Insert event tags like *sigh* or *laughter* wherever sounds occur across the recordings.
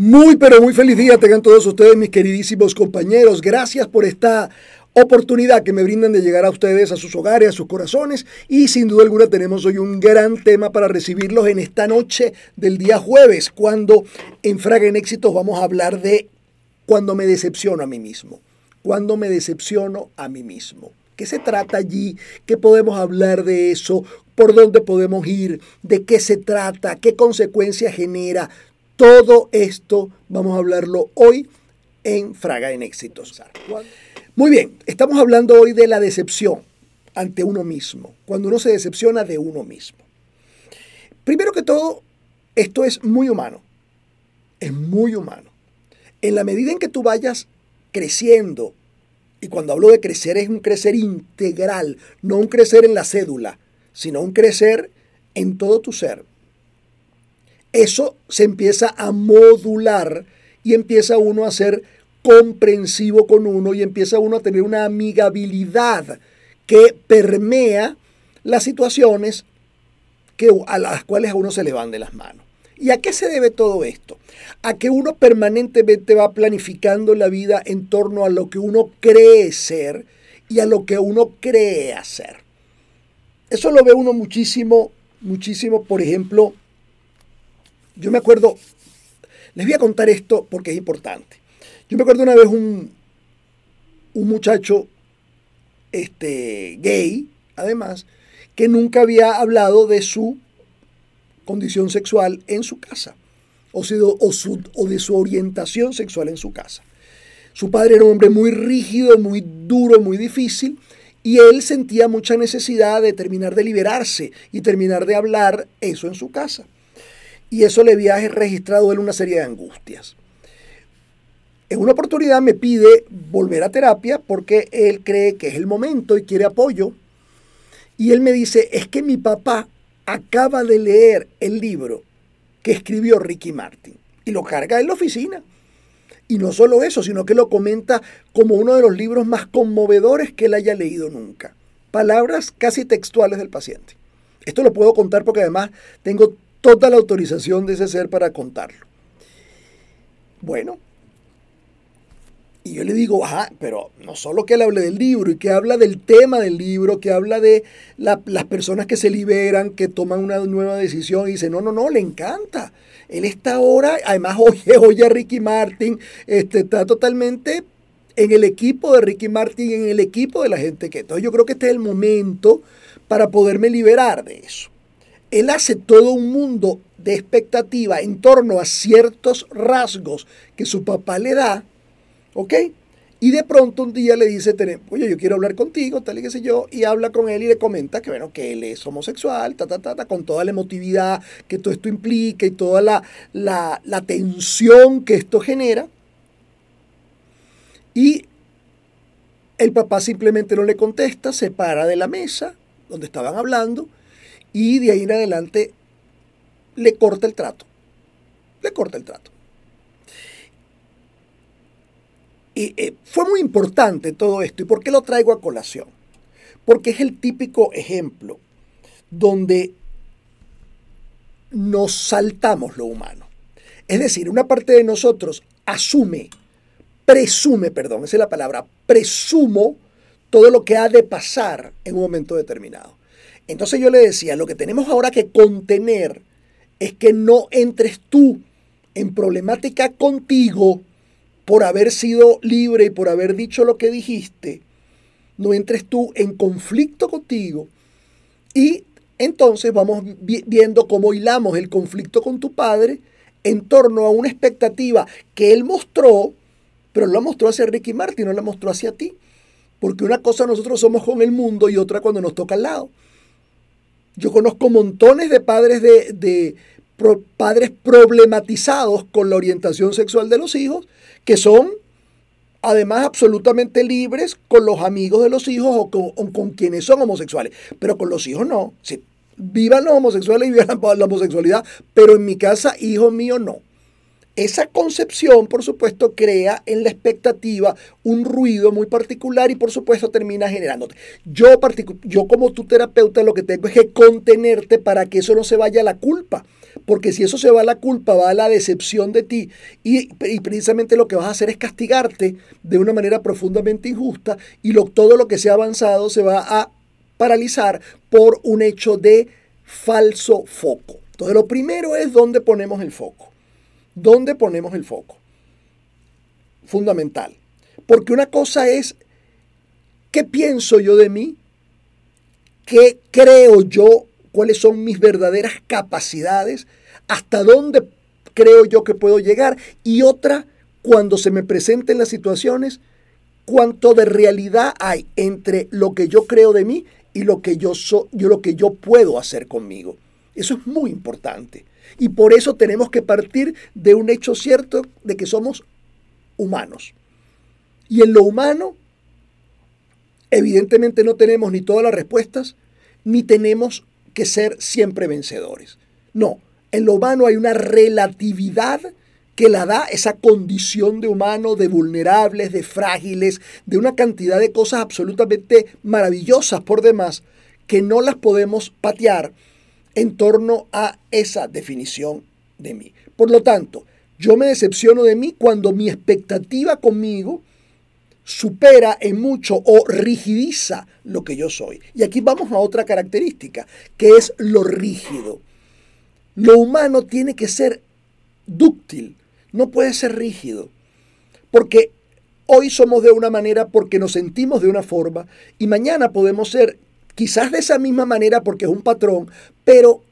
Muy, pero muy feliz día tengan todos ustedes, mis queridísimos compañeros. Gracias por esta oportunidad que me brindan de llegar a ustedes, a sus hogares, a sus corazones. Y sin duda alguna tenemos hoy un gran tema para recibirlos en esta noche del día jueves, cuando en Fraga en Éxitos vamos a hablar de cuando me decepciono a mí mismo. Cuando me decepciono a mí mismo. ¿Qué se trata allí? ¿Qué podemos hablar de eso? ¿Por dónde podemos ir? ¿De qué se trata? ¿Qué consecuencias genera? Todo esto vamos a hablarlo hoy en Fraga en Éxitos. Muy bien, estamos hablando hoy de la decepción ante uno mismo, cuando uno se decepciona de uno mismo. Primero que todo, esto es muy humano, es muy humano. En la medida en que tú vayas creciendo, y cuando hablo de crecer es un crecer integral, no un crecer en la cédula, sino un crecer en todo tu ser, eso se empieza a modular y empieza uno a ser comprensivo con uno y empieza uno a tener una amigabilidad que permea las situaciones que, a las cuales a uno se le van de las manos. ¿Y a qué se debe todo esto? A que uno permanentemente va planificando la vida en torno a lo que uno cree ser y a lo que uno cree hacer. Eso lo ve uno muchísimo, muchísimo, por ejemplo, yo me acuerdo, les voy a contar esto porque es importante. Yo me acuerdo una vez un, un muchacho este, gay, además, que nunca había hablado de su condición sexual en su casa, o, sido, o, su, o de su orientación sexual en su casa. Su padre era un hombre muy rígido, muy duro, muy difícil, y él sentía mucha necesidad de terminar de liberarse y terminar de hablar eso en su casa y eso le había registrado a él una serie de angustias. En una oportunidad me pide volver a terapia porque él cree que es el momento y quiere apoyo. Y él me dice, es que mi papá acaba de leer el libro que escribió Ricky Martin y lo carga en la oficina. Y no solo eso, sino que lo comenta como uno de los libros más conmovedores que él haya leído nunca. Palabras casi textuales del paciente. Esto lo puedo contar porque además tengo toda la autorización de ese ser para contarlo. Bueno, y yo le digo, ajá, pero no solo que él hable del libro y que habla del tema del libro, que habla de las personas que se liberan, que toman una nueva decisión y dice, no, no, no, le encanta. Él está ahora, además oye, oye a Ricky Martin, este, está totalmente en el equipo de Ricky Martin, en el equipo de la gente que... Entonces yo creo que este es el momento para poderme liberar de eso él hace todo un mundo de expectativa en torno a ciertos rasgos que su papá le da, ¿ok? Y de pronto un día le dice, oye, yo quiero hablar contigo, tal y qué sé yo, y habla con él y le comenta que, bueno, que él es homosexual, ta, ta, ta, ta con toda la emotividad que todo esto implica y toda la, la, la tensión que esto genera. Y el papá simplemente no le contesta, se para de la mesa donde estaban hablando y de ahí en adelante le corta el trato. Le corta el trato. Y eh, fue muy importante todo esto. ¿Y por qué lo traigo a colación? Porque es el típico ejemplo donde nos saltamos lo humano. Es decir, una parte de nosotros asume, presume, perdón, esa es la palabra, presumo todo lo que ha de pasar en un momento determinado. Entonces yo le decía, lo que tenemos ahora que contener es que no entres tú en problemática contigo por haber sido libre y por haber dicho lo que dijiste. No entres tú en conflicto contigo. Y entonces vamos viendo cómo hilamos el conflicto con tu padre en torno a una expectativa que él mostró, pero lo mostró hacia Ricky Martin, no la mostró hacia ti. Porque una cosa nosotros somos con el mundo y otra cuando nos toca al lado. Yo conozco montones de padres de, padres problematizados con la orientación sexual de los hijos, que son además absolutamente libres con los amigos de los hijos o con, quienes son homosexuales, pero con los hijos no. Sí, vivan los homosexuales y vivan la homosexualidad, pero en mi casa, hijo mío, no. Esa concepción, por supuesto, crea en la expectativa un ruido muy particular y, por supuesto, termina generándote. Yo, como tu terapeuta lo que tengo es que contenerte para que eso no se vaya a la culpa. Porque si eso se va a la culpa, va a la decepción de ti. Y, precisamente lo que vas a hacer es castigarte de una manera profundamente injusta y todo lo que se ha avanzado se va a paralizar por un hecho de falso foco. Entonces, lo primero es dónde ponemos el foco. ¿Dónde ponemos el foco? Fundamental. Porque una cosa es, ¿qué pienso yo de mí? ¿Qué creo yo? ¿Cuáles son mis verdaderas capacidades? ¿Hasta dónde creo yo que puedo llegar? Y otra, cuando se me presenten las situaciones, ¿cuánto de realidad hay entre lo que yo creo de mí y lo que yo, yo, lo que yo puedo hacer conmigo? Eso es muy importante. Y por eso tenemos que partir de un hecho cierto de que somos humanos. Y en lo humano, evidentemente no tenemos ni todas las respuestas, ni tenemos que ser siempre vencedores. No, en lo humano hay una relatividad que la da esa condición de humano, de vulnerables, de frágiles, de una cantidad de cosas absolutamente maravillosas por demás, que no las podemos patear en torno a esa definición de mí. Por lo tanto, yo me decepciono de mí cuando mi expectativa conmigo supera en mucho o rigidiza lo que yo soy. Y aquí vamos a otra característica, que es lo rígido. Lo humano tiene que ser dúctil, no puede ser rígido, porque hoy somos de una manera porque nos sentimos de una forma y mañana podemos ser quizás de esa misma manera porque es un patrón, pero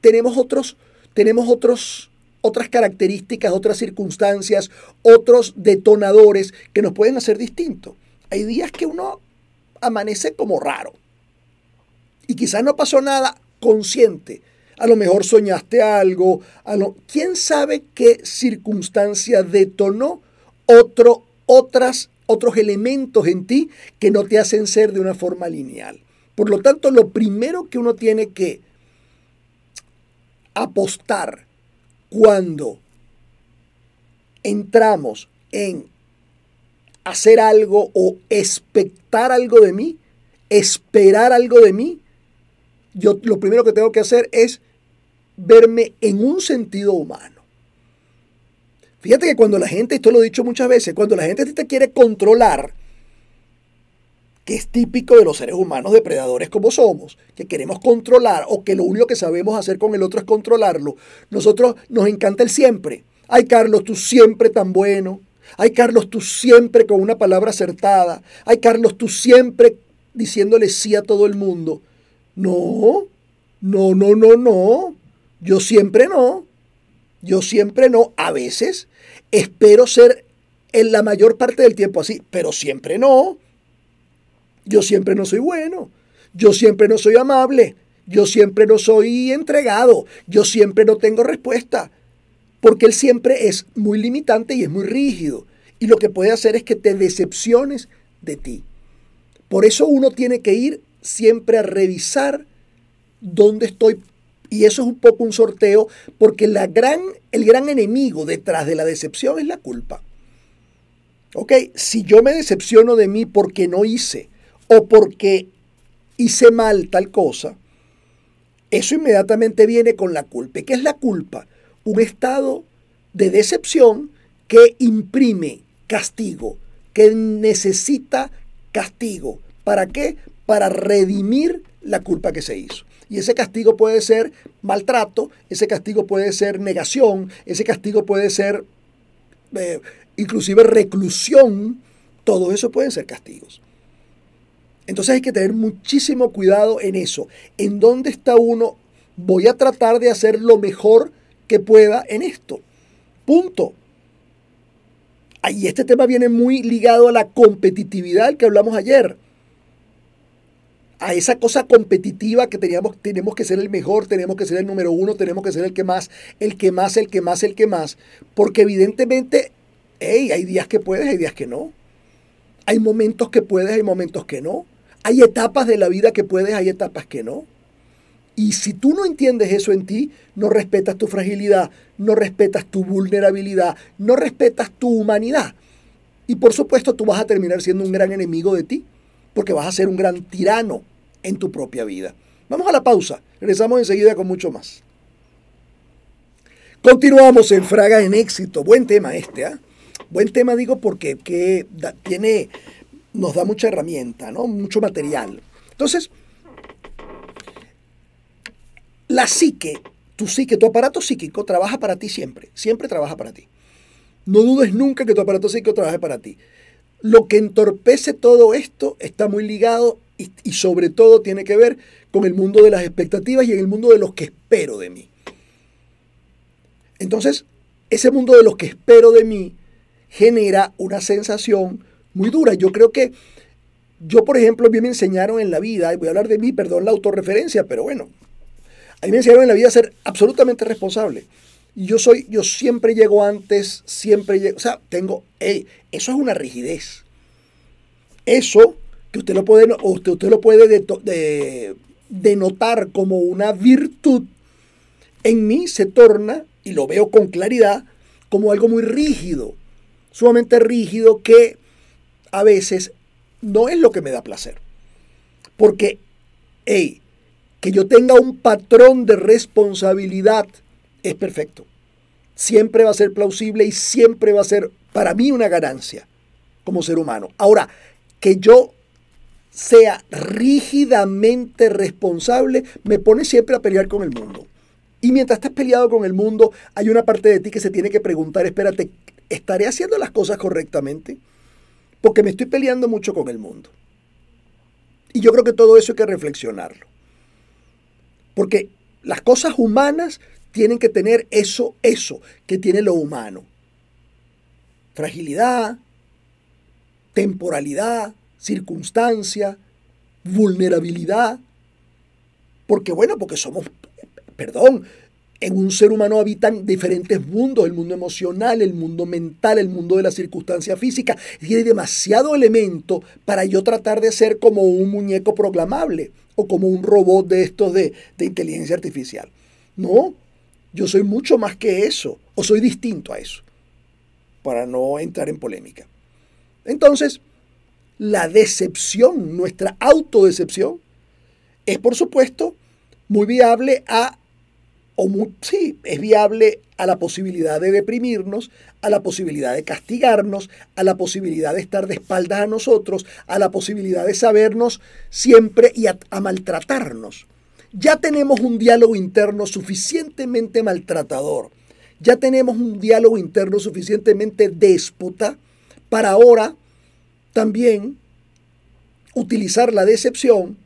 tenemos otros, tenemos otros otras características, otras circunstancias, otros detonadores que nos pueden hacer distinto. Hay días que uno amanece como raro. Y quizás no pasó nada consciente. A lo mejor soñaste algo. A ¿Quién sabe qué circunstancia detonó otro, otras, otros elementos en ti que no te hacen ser de una forma lineal? Por lo tanto, lo primero que uno tiene que apostar cuando entramos en hacer algo o expectar algo de mí, esperar algo de mí, yo lo primero que tengo que hacer es verme en un sentido humano. Fíjate que cuando la gente, esto lo he dicho muchas veces, cuando la gente te quiere controlar, que es típico de los seres humanos depredadores como somos, que queremos controlar o que lo único que sabemos hacer con el otro es controlarlo. Nosotros nos encanta el siempre. Ay, Carlos, tú siempre tan bueno. Ay, Carlos, tú siempre con una palabra acertada. Ay, Carlos, tú siempre diciéndole sí a todo el mundo. No, no, no, no, no. Yo siempre no. Yo siempre no. A veces espero ser en la mayor parte del tiempo así, pero siempre no. Yo siempre no soy bueno. Yo siempre no soy amable. Yo siempre no soy entregado. Yo siempre no tengo respuesta. Porque él siempre es muy limitante y es muy rígido. Y lo que puede hacer es que te decepciones de ti. Por eso uno tiene que ir siempre a revisar dónde estoy. Y eso es un poco un sorteo, porque la gran, el gran enemigo detrás de la decepción es la culpa. ¿Ok? Si yo me decepciono de mí porque no hice, o porque hice mal tal cosa, eso inmediatamente viene con la culpa. ¿Y qué es la culpa? Un estado de decepción que imprime castigo, que necesita castigo. ¿Para qué? Para redimir la culpa que se hizo. Y ese castigo puede ser maltrato, ese castigo puede ser negación, ese castigo puede ser eh, inclusive reclusión. Todo eso pueden ser castigos. Entonces hay que tener muchísimo cuidado en eso. ¿En dónde está uno? Voy a tratar de hacer lo mejor que pueda en esto. Punto. Ahí este tema viene muy ligado a la competitividad que hablamos ayer. A esa cosa competitiva que teníamos, tenemos que ser el mejor, tenemos que ser el número uno, tenemos que ser el que más, el que más, el que más, el que más. Porque evidentemente, hey, hay días que puedes, hay días que no. Hay momentos que puedes, hay momentos que no. Hay etapas de la vida que puedes, hay etapas que no. Y si tú no entiendes eso en ti, no respetas tu fragilidad, no respetas tu vulnerabilidad, no respetas tu humanidad. Y por supuesto tú vas a terminar siendo un gran enemigo de ti, porque vas a ser un gran tirano en tu propia vida. Vamos a la pausa, regresamos enseguida con mucho más. Continuamos en Fraga en éxito, buen tema este, ¿ah? Buen tema digo porque que tiene nos da mucha herramienta, ¿no? mucho material. Entonces, la psique, tu psique, tu aparato psíquico trabaja para ti siempre, siempre trabaja para ti. No dudes nunca que tu aparato psíquico trabaje para ti. Lo que entorpece todo esto está muy ligado y, y, sobre todo tiene que ver con el mundo de las expectativas y en el mundo de los que espero de mí. Entonces, ese mundo de los que espero de mí genera una sensación muy dura. Yo creo que yo, por ejemplo, a mí me enseñaron en la vida, y voy a hablar de mí, perdón la autorreferencia, pero bueno, a mí me enseñaron en la vida a ser absolutamente responsable. Y yo soy, yo siempre llego antes, siempre llego, o sea, tengo, eso es una rigidez. Eso que usted lo puede, usted, usted lo puede denotar como una virtud, en mí se torna, y lo veo con claridad, como algo muy rígido, sumamente rígido que a veces no es lo que me da placer. Porque, hey, que yo tenga un patrón de responsabilidad es perfecto. Siempre va a ser plausible y siempre va a ser para mí una ganancia como ser humano. Ahora, que yo sea rígidamente responsable me pone siempre a pelear con el mundo. Y mientras estás peleado con el mundo, hay una parte de ti que se tiene que preguntar, espérate, ¿estaré haciendo las cosas correctamente? porque me estoy peleando mucho con el mundo. Y yo creo que todo eso hay que reflexionarlo. Porque las cosas humanas tienen que tener eso, eso que tiene lo humano. Fragilidad, temporalidad, circunstancia, vulnerabilidad. Porque bueno, porque somos, perdón, en un ser humano habitan diferentes mundos, el mundo emocional, el mundo mental, el mundo de la circunstancia física, y hay demasiado elemento para yo tratar de ser como un muñeco proclamable o como un robot de estos de, de inteligencia artificial. No, yo soy mucho más que eso, o soy distinto a eso, para no entrar en polémica. Entonces, la decepción, nuestra autodecepción, es por supuesto muy viable a o sí, es viable a la posibilidad de deprimirnos, a la posibilidad de castigarnos, a la posibilidad de estar de espaldas a nosotros, a la posibilidad de sabernos siempre y a maltratarnos. Ya tenemos un diálogo interno suficientemente maltratador, ya tenemos un diálogo interno suficientemente déspota para ahora también utilizar la decepción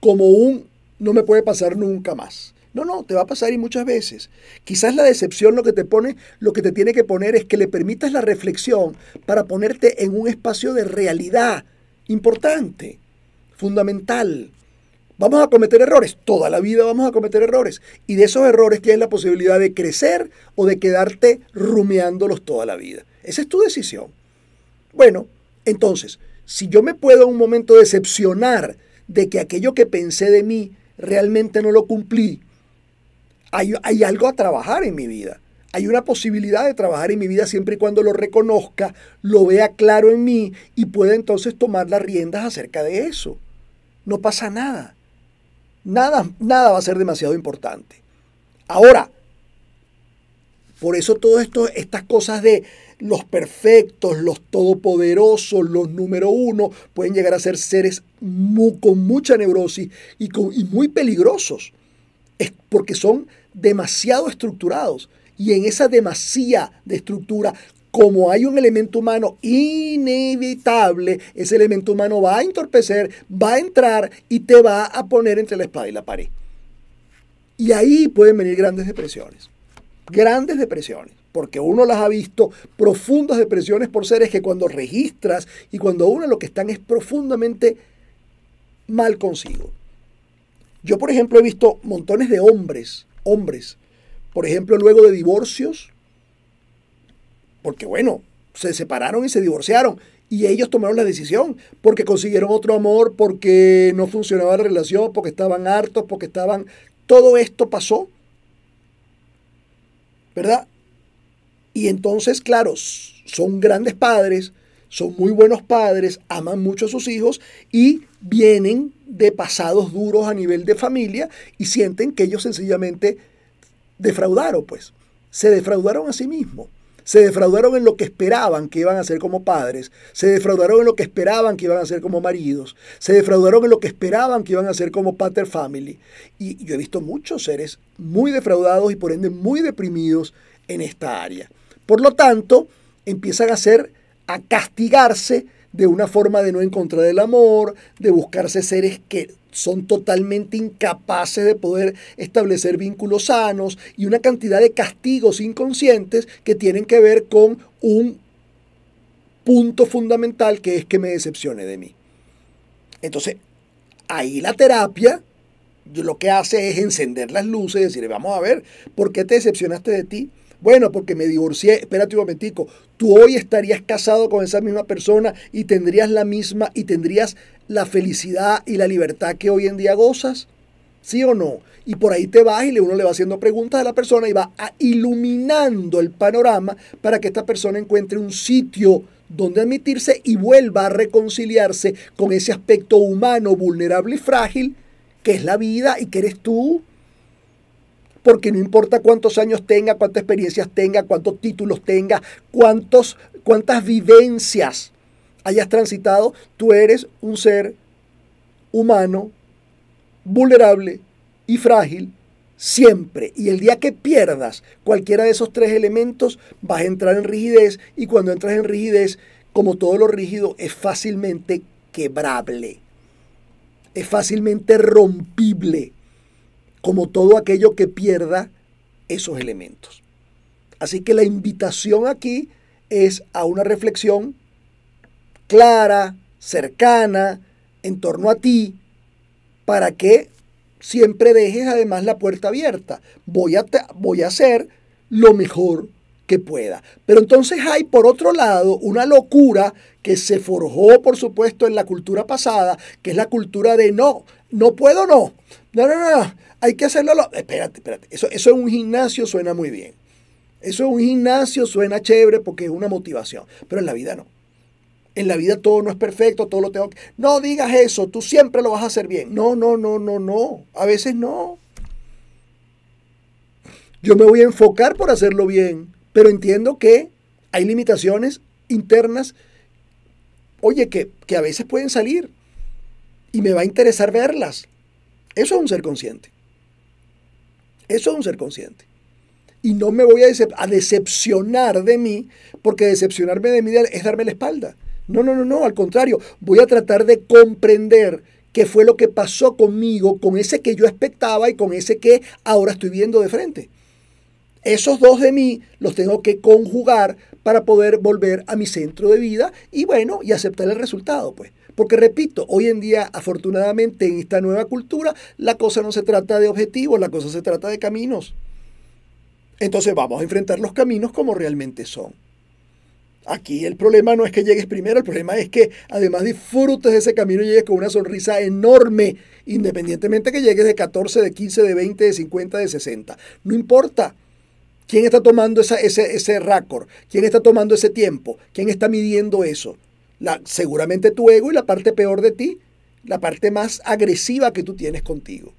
como un no me puede pasar nunca más. No, no, te va a pasar y muchas veces. Quizás la decepción lo que te pone, lo que te tiene que poner es que le permitas la reflexión para ponerte en un espacio de realidad importante, fundamental. Vamos a cometer errores, toda la vida vamos a cometer errores. Y de esos errores tienes la posibilidad de crecer o de quedarte rumiándolos toda la vida. Esa es tu decisión. Bueno, entonces, si yo me puedo en un momento decepcionar de que aquello que pensé de mí realmente no lo cumplí, hay, algo a trabajar en mi vida. Hay una posibilidad de trabajar en mi vida siempre y cuando lo reconozca, lo vea claro en mí y pueda entonces tomar las riendas acerca de eso. No pasa nada. Nada, nada va a ser demasiado importante. Ahora, por eso todas estas cosas de los perfectos, los todopoderosos, los número uno, pueden llegar a ser seres con mucha neurosis y, con, y muy peligrosos. Es porque son demasiado estructurados. Y en esa demasía de estructura, como hay un elemento humano inevitable, ese elemento humano va a entorpecer, va a entrar y te va a poner entre la espada y la pared. Y ahí pueden venir grandes depresiones. Grandes depresiones porque uno las ha visto, profundas depresiones por seres que cuando registras y cuando uno lo que están es profundamente mal consigo. Yo, por ejemplo, he visto montones de hombres hombres. Por ejemplo, luego de divorcios, porque bueno, se separaron y se divorciaron. Y ellos tomaron la decisión porque consiguieron otro amor, porque no funcionaba la relación, porque estaban hartos, porque estaban... Todo esto pasó. ¿Verdad? Y entonces, claro, son grandes padres, son muy buenos padres, aman mucho a sus hijos y vienen de pasados duros a nivel de familia y sienten que ellos sencillamente defraudaron, pues. Se defraudaron a sí mismos. Se defraudaron en lo que esperaban que iban a ser como padres, se defraudaron en lo que esperaban que iban a ser como maridos, se defraudaron en lo que esperaban que iban a ser como pater family. Y yo he visto muchos seres muy defraudados y por ende muy deprimidos en esta área. Por lo tanto, empiezan a hacer, a castigarse de una forma de no encontrar el amor, de buscarse seres que son totalmente incapaces de poder establecer vínculos sanos y una cantidad de castigos inconscientes que tienen que ver con un punto fundamental que es que me decepcione de mí. Entonces, ahí la terapia lo que hace es encender las luces y decir, vamos a ver, ¿por qué te decepcionaste de ti? Bueno, porque me divorcié, espérate un momentico, tú hoy estarías casado con esa misma persona y tendrías la misma y tendrías la felicidad y la libertad que hoy en día gozas. ¿Sí o no? Y por ahí te vas y uno le va haciendo preguntas a la persona y va iluminando el panorama para que esta persona encuentre un sitio donde admitirse y vuelva a reconciliarse con ese aspecto humano, vulnerable y frágil que es la vida y que eres tú porque no importa cuántos años tenga, cuántas experiencias tenga, cuántos títulos tenga, cuántos, cuántas vivencias hayas transitado, tú eres un ser humano, vulnerable y frágil siempre. Y el día que pierdas cualquiera de esos tres elementos, vas a entrar en rigidez y cuando entras en rigidez, como todo lo rígido, es fácilmente quebrable, es fácilmente rompible como todo aquello que pierda esos elementos. Así que la invitación aquí es a una reflexión clara, cercana, en torno a ti, para que siempre dejes además la puerta abierta. Voy a, voy a hacer lo mejor que pueda. Pero entonces hay, por otro lado, una locura que se forjó, por supuesto, en la cultura pasada, que es la cultura de no, no puedo, no. No, no, no, hay que hacerlo. Espérate, espérate. Eso, eso en un gimnasio suena muy bien. Eso es un gimnasio suena chévere porque es una motivación. Pero en la vida no. En la vida todo no es perfecto, todo lo tengo que... No digas eso, tú siempre lo vas a hacer bien. No, no, no, no, no. A veces no. Yo me voy a enfocar por hacerlo bien, pero entiendo que hay limitaciones internas, oye, que, que a veces pueden salir y me va a interesar verlas. Eso es un ser consciente. Eso es un ser consciente. Y no me voy a, decepcionar de mí, porque decepcionarme de mí es darme la espalda. No, no, no, no, al contrario, voy a tratar de comprender qué fue lo que pasó conmigo, con ese que yo expectaba y con ese que ahora estoy viendo de frente. Esos dos de mí los tengo que conjugar para poder volver a mi centro de vida y bueno, y aceptar el resultado, pues. Porque repito, hoy en día, afortunadamente, en esta nueva cultura, la cosa no se trata de objetivos, la cosa se trata de caminos. Entonces vamos a enfrentar los caminos como realmente son. Aquí el problema no es que llegues primero, el problema es que además disfrutes de ese camino y llegues con una sonrisa enorme, independientemente que llegues de 14, de 15, de 20, de 50, de 60. No importa. ¿Quién está tomando ese, ese récord? ¿Quién está tomando ese tiempo? ¿Quién está midiendo eso? seguramente tu ego y la parte peor de ti, la parte más agresiva que tú tienes contigo.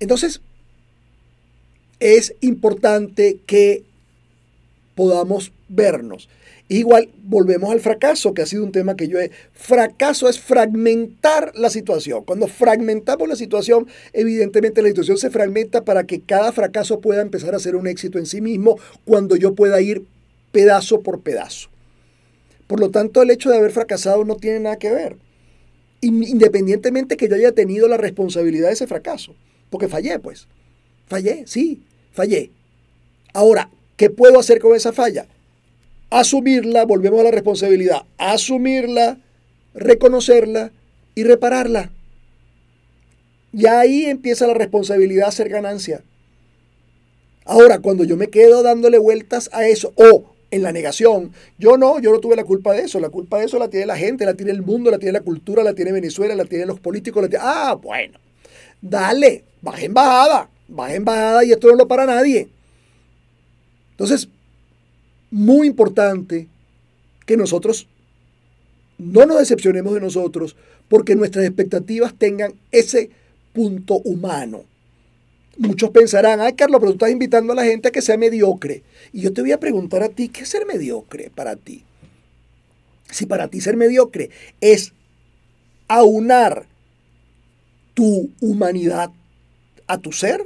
Entonces, es importante que podamos vernos. Igual volvemos al fracaso, que ha sido un tema que yo he... Fracaso es fragmentar la situación. Cuando fragmentamos la situación, evidentemente la situación se fragmenta para que cada fracaso pueda empezar a ser un éxito en sí mismo cuando yo pueda ir pedazo por pedazo. Por lo tanto, el hecho de haber fracasado no tiene nada que ver. Independientemente que yo haya tenido la responsabilidad de ese fracaso. Porque fallé, pues. Fallé, sí, fallé. Ahora, ¿qué puedo hacer con esa falla? Asumirla, volvemos a la responsabilidad. Asumirla, reconocerla y repararla. Y ahí empieza la responsabilidad a ser ganancia. Ahora, cuando yo me quedo dándole vueltas a eso, o en la negación. Yo no, yo no tuve la culpa de eso. La culpa de eso la tiene la gente, la tiene el mundo, la tiene la cultura, la tiene Venezuela, la tienen los políticos. La Ah, bueno, dale, baja embajada, bajada, baja embajada y esto no lo para nadie. Entonces, muy importante que nosotros no nos decepcionemos de nosotros porque nuestras expectativas tengan ese punto humano Muchos pensarán, ay Carlos, pero tú estás invitando a la gente a que sea mediocre. Y yo te voy a preguntar a ti, ¿qué es ser mediocre para ti? Si para ti ser mediocre es aunar tu humanidad a tu ser,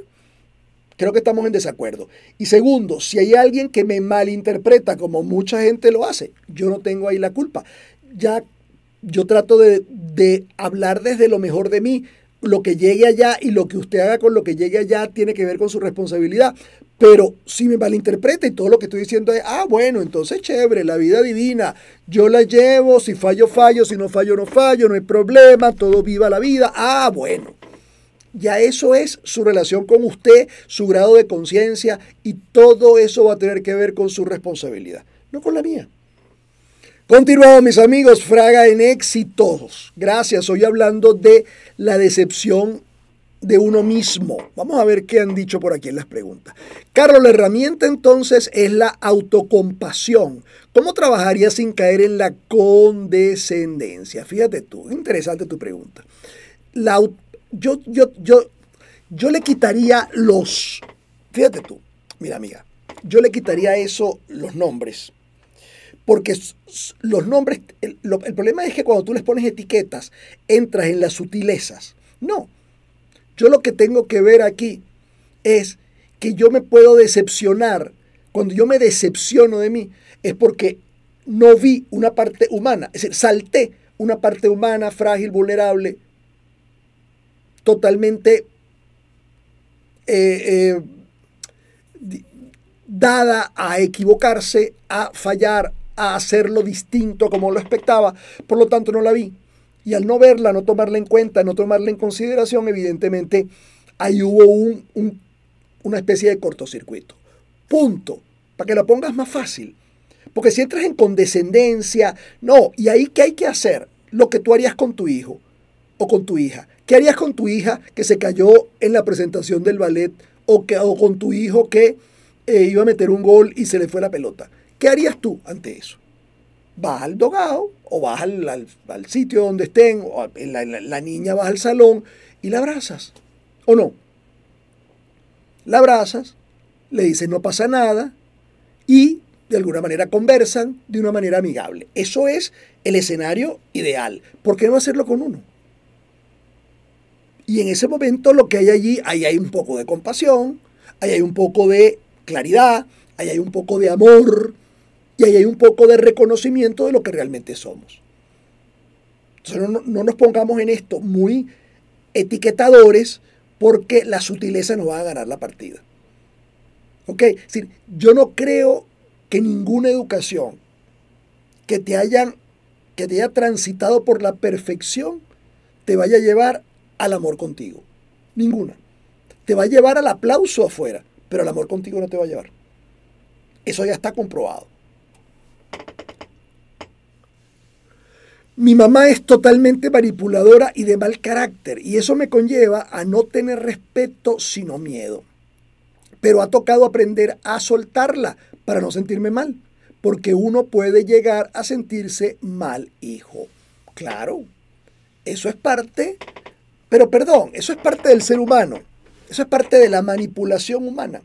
creo que estamos en desacuerdo. Y segundo, si hay alguien que me malinterpreta como mucha gente lo hace, yo no tengo ahí la culpa. Ya yo trato de, de hablar desde lo mejor de mí, lo que llegue allá y lo que usted haga con lo que llegue allá tiene que ver con su responsabilidad. Pero si me malinterpreta y todo lo que estoy diciendo es, ah, bueno, entonces chévere, la vida divina, yo la llevo, si fallo, fallo, si no fallo, no fallo, no hay problema, todo viva la vida, ah, bueno. Ya eso es su relación con usted, su grado de conciencia y todo eso va a tener que ver con su responsabilidad, no con la mía. Continuamos, mis amigos, Fraga en éxitos. Gracias. Hoy hablando de la decepción de uno mismo. Vamos a ver qué han dicho por aquí en las preguntas. Carlos, la herramienta entonces es la autocompasión. ¿Cómo trabajaría sin caer en la condescendencia? Fíjate tú, interesante tu pregunta. yo, yo, yo, yo le quitaría los, fíjate tú, mira amiga, yo le quitaría eso, los nombres porque los nombres, el, problema es que cuando tú les pones etiquetas, entras en las sutilezas. No, yo lo que tengo que ver aquí es que yo me puedo decepcionar. Cuando yo me decepciono de mí es porque no vi una parte humana, es decir, salté una parte humana frágil, vulnerable, totalmente eh, eh, dada a equivocarse, a fallar, a hacerlo distinto como lo expectaba, por lo tanto no la vi. Y al no verla, no tomarla en cuenta, no tomarla en consideración, evidentemente ahí hubo un, una especie de cortocircuito. Punto. Para que la pongas más fácil. Porque si entras en condescendencia, no, y ahí qué hay que hacer, lo que tú harías con tu hijo o con tu hija. ¿Qué harías con tu hija que se cayó en la presentación del ballet o, que, con tu hijo que eh, iba a meter un gol y se le fue la pelota? ¿Qué harías tú ante eso? Vas al dogado o vas al, sitio donde estén, o la, niña vas al salón y la abrazas, ¿o no? La abrazas, le dices no pasa nada y de alguna manera conversan de una manera amigable. Eso es el escenario ideal. ¿Por qué no hacerlo con uno? Y en ese momento lo que hay allí, ahí hay un poco de compasión, ahí hay un poco de claridad, ahí hay un poco de amor, y ahí hay un poco de reconocimiento de lo que realmente somos. Entonces no, nos pongamos en esto muy etiquetadores porque la sutileza nos va a ganar la partida. ¿Ok? yo no creo que ninguna educación que te, hayan, que te haya transitado por la perfección te vaya a llevar al amor contigo. Ninguna. Te va a llevar al aplauso afuera, pero el amor contigo no te va a llevar. Eso ya está comprobado. Mi mamá es totalmente manipuladora y de mal carácter, y eso me conlleva a no tener respeto sino miedo. Pero ha tocado aprender a soltarla para no sentirme mal, porque uno puede llegar a sentirse mal hijo. Claro, eso es parte, pero perdón, eso es parte del ser humano, eso es parte de la manipulación humana.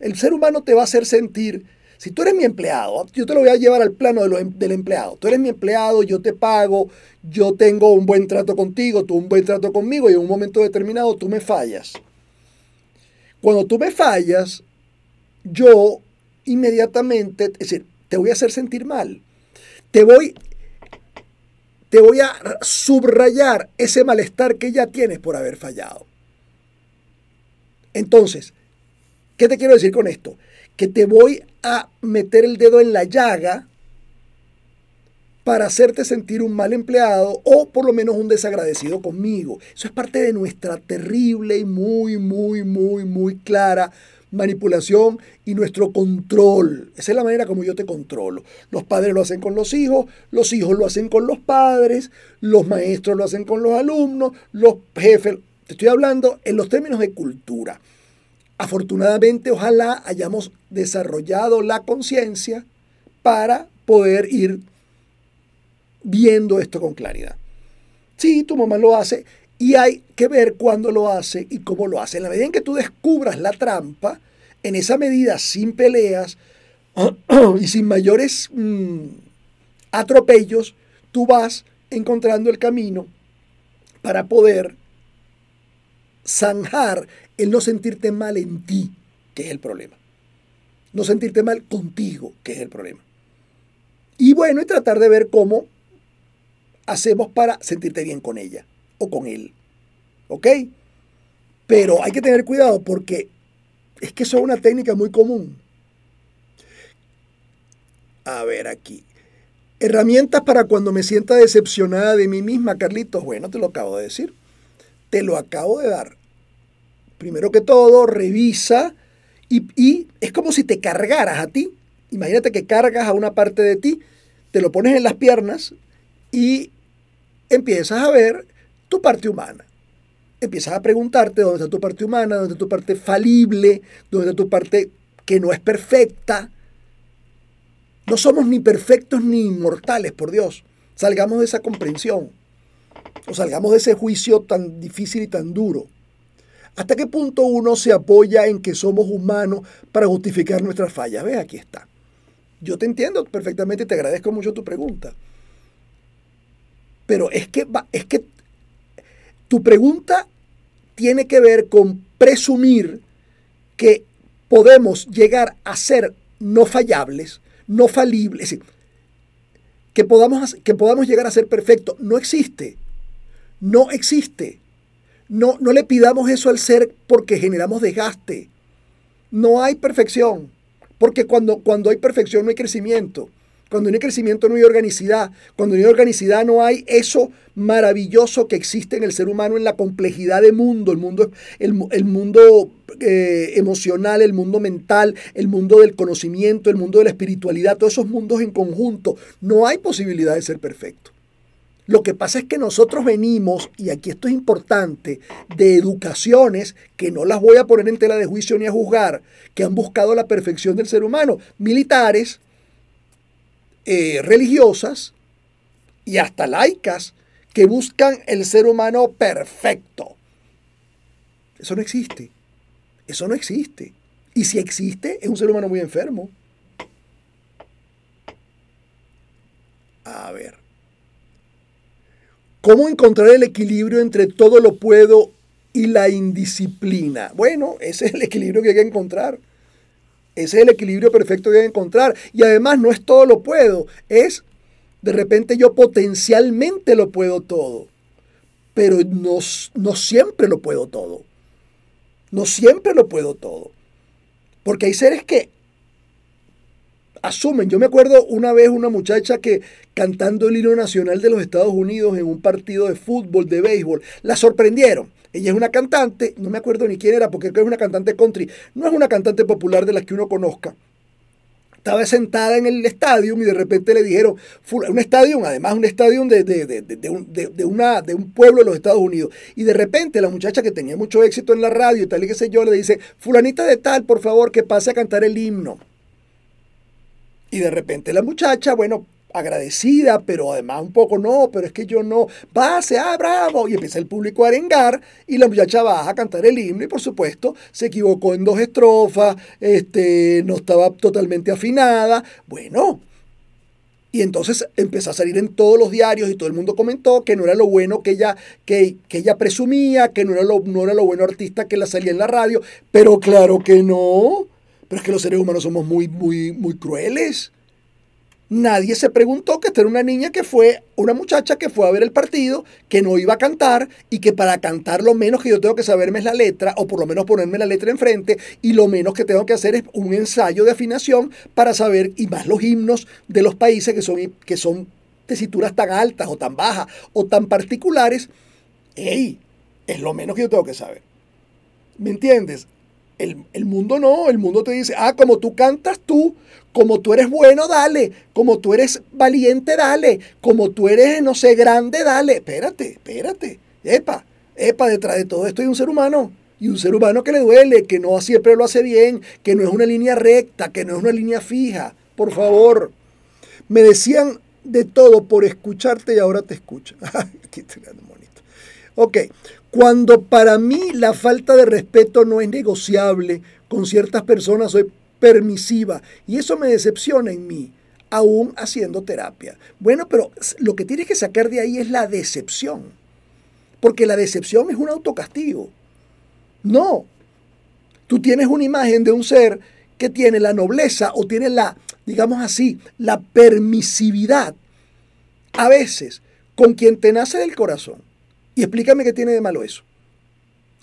El ser humano te va a hacer sentir si tú eres mi empleado, yo te lo voy a llevar al plano em, del empleado. Tú eres mi empleado, yo te pago, yo tengo un buen trato contigo, tú un buen trato conmigo y en un momento determinado tú me fallas. Cuando tú me fallas, yo inmediatamente, es decir, te voy a hacer sentir mal. Te voy, te voy a subrayar ese malestar que ya tienes por haber fallado. Entonces, ¿qué te quiero decir con esto? que te voy a meter el dedo en la llaga para hacerte sentir un mal empleado o por lo menos un desagradecido conmigo. Eso es parte de nuestra terrible y muy, muy, muy, muy clara manipulación y nuestro control. Esa es la manera como yo te controlo. Los padres lo hacen con los hijos, los hijos lo hacen con los padres, los maestros lo hacen con los alumnos, los jefes. Te estoy hablando en los términos de cultura afortunadamente ojalá hayamos desarrollado la conciencia para poder ir viendo esto con claridad. Sí, tu mamá lo hace y hay que ver cuándo lo hace y cómo lo hace. En la medida en que tú descubras la trampa, en esa medida sin peleas *clears throat* y sin mayores mm, atropellos, tú vas encontrando el camino para poder zanjar el no sentirte mal en ti, que es el problema. No sentirte mal contigo, que es el problema. Y bueno, y tratar de ver cómo hacemos para sentirte bien con ella o con él. ¿Ok? Pero hay que tener cuidado porque es que eso es una técnica muy común. A ver aquí. Herramientas para cuando me sienta decepcionada de mí misma, Carlitos. Bueno, te lo acabo de decir. Te lo acabo de dar primero que todo, revisa y, es como si te cargaras a ti. Imagínate que cargas a una parte de ti, te lo pones en las piernas y empiezas a ver tu parte humana. Empiezas a preguntarte dónde está tu parte humana, dónde está tu parte falible, dónde está tu parte que no es perfecta. No somos ni perfectos ni inmortales, por Dios. Salgamos de esa comprensión. O salgamos de ese juicio tan difícil y tan duro. ¿Hasta qué punto uno se apoya en que somos humanos para justificar nuestras fallas? Ve, aquí está. Yo te entiendo perfectamente, y te agradezco mucho tu pregunta. Pero es que, es que tu pregunta tiene que ver con presumir que podemos llegar a ser no fallables, no falibles, que podamos, que podamos llegar a ser perfectos. No existe. No existe. No, le pidamos eso al ser porque generamos desgaste. No hay perfección, porque cuando, cuando hay perfección no hay crecimiento. Cuando no hay crecimiento no hay organicidad. Cuando no hay organicidad no hay eso maravilloso que existe en el ser humano, en la complejidad del mundo, el mundo, el, mundo eh, emocional, el mundo mental, el mundo del conocimiento, el mundo de la espiritualidad, todos esos mundos en conjunto. No hay posibilidad de ser perfecto. Lo que pasa es que nosotros venimos, y aquí esto es importante, de educaciones que no las voy a poner en tela de juicio ni a juzgar, que han buscado la perfección del ser humano. Militares, eh, religiosas y hasta laicas que buscan el ser humano perfecto. Eso no existe. Eso no existe. Y si existe, es un ser humano muy enfermo. A ver. ¿Cómo encontrar el equilibrio entre todo lo puedo y la indisciplina? Bueno, ese es el equilibrio que hay que encontrar. Ese es el equilibrio perfecto que hay que encontrar. Y además no es todo lo puedo, es de repente yo potencialmente lo puedo todo, pero no, no siempre lo puedo todo. No siempre lo puedo todo. Porque hay seres que asumen. Yo me acuerdo una vez una muchacha que cantando el himno nacional de los Estados Unidos en un partido de fútbol, de béisbol, la sorprendieron. Ella es una cantante, no me acuerdo ni quién era, porque que es una cantante country, no es una cantante popular de las que uno conozca. Estaba sentada en el estadio y de repente le dijeron, un estadio, además un estadio de, de, de, un, de, una, de un pueblo de los Estados Unidos. Y de repente la muchacha que tenía mucho éxito en la radio y tal y qué sé yo, le dice, fulanita de tal, por favor, que pase a cantar el himno. Y de repente la muchacha, bueno, agradecida, pero además un poco no, pero es que yo no, se ah, bravo, y empieza el público a arengar y la muchacha baja a cantar el himno y por supuesto se equivocó en dos estrofas, este, no estaba totalmente afinada, bueno. Y entonces empezó a salir en todos los diarios y todo el mundo comentó que no era lo bueno que ella, que, que ella presumía, que no era, lo, no era lo bueno artista que la salía en la radio, pero claro que no pero es que los seres humanos somos muy, muy, muy crueles. Nadie se preguntó que esta era una niña que fue, una muchacha que fue a ver el partido, que no iba a cantar y que para cantar lo menos que yo tengo que saberme es la letra, o por lo menos ponerme la letra enfrente, y lo menos que tengo que hacer es un ensayo de afinación para saber, y más los himnos de los países que son, que son tesituras tan altas o tan bajas o tan particulares. ¡Ey! Es lo menos que yo tengo que saber. ¿Me entiendes? El, mundo no, el mundo te dice, ah, como tú cantas tú, como tú eres bueno, dale, como tú eres valiente, dale, como tú eres, no sé, grande, dale. Espérate, espérate, epa, epa, detrás de todo esto hay un ser humano. Y un ser humano que le duele, que no siempre lo hace bien, que no es una línea recta, que no es una línea fija. Por favor. Me decían de todo por escucharte y ahora te escuchan. *laughs* Aquí te bonito. Ok. Cuando para mí la falta de respeto no es negociable, con ciertas personas soy permisiva y eso me decepciona en mí, aún haciendo terapia. Bueno, pero lo que tienes que sacar de ahí es la decepción, porque la decepción es un autocastigo. No, tú tienes una imagen de un ser que tiene la nobleza o tiene la, digamos así, la permisividad, a veces, con quien te nace del corazón y explícame qué tiene de malo eso.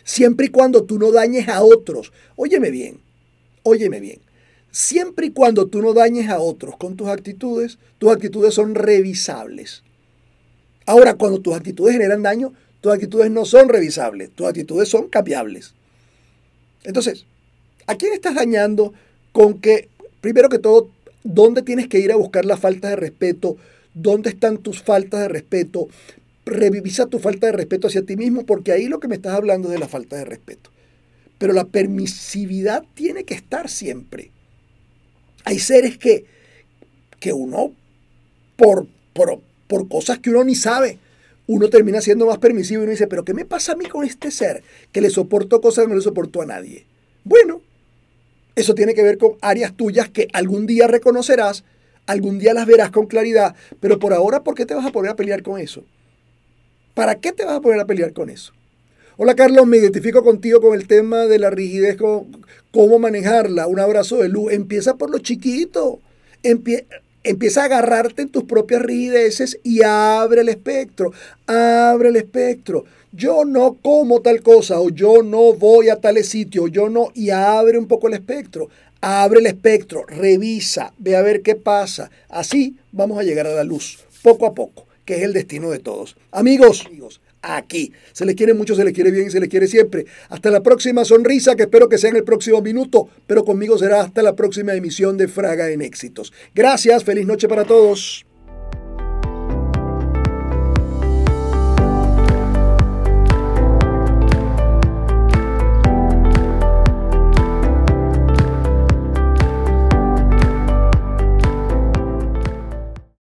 Siempre y cuando tú no dañes a otros. Óyeme bien, óyeme bien. Siempre y cuando tú no dañes a otros con tus actitudes, tus actitudes son revisables. Ahora, cuando tus actitudes generan daño, tus actitudes no son revisables, tus actitudes son cambiables. Entonces, ¿a quién estás dañando con que, primero que todo, dónde tienes que ir a buscar las faltas de respeto? ¿Dónde están tus faltas de respeto? revisa tu falta de respeto hacia ti mismo, porque ahí lo que me estás hablando es de la falta de respeto. Pero la permisividad tiene que estar siempre. Hay seres que, que uno, por, por, por cosas que uno ni sabe, uno termina siendo más permisivo y uno dice, pero ¿qué me pasa a mí con este ser? Que le soporto cosas que no le soporto a nadie. Bueno, eso tiene que ver con áreas tuyas que algún día reconocerás, algún día las verás con claridad, pero por ahora, ¿por qué te vas a poner a pelear con eso? ¿Para qué te vas a poner a pelear con eso? Hola Carlos, me identifico contigo con el tema de la rigidez, cómo manejarla. Un abrazo de luz. Empieza por lo chiquito. empieza a agarrarte en tus propias rigideces y abre el espectro, abre el espectro. Yo no como tal cosa o yo no voy a tales sitio, yo no, y abre un poco el espectro, abre el espectro, revisa, ve a ver qué pasa. Así vamos a llegar a la luz, poco a poco que es el destino de todos. Amigos, amigos, aquí. Se les quiere mucho, se les quiere bien y se les quiere siempre. Hasta la próxima sonrisa, que espero que sea en el próximo minuto, pero conmigo será hasta la próxima emisión de Fraga en Éxitos. Gracias, feliz noche para todos.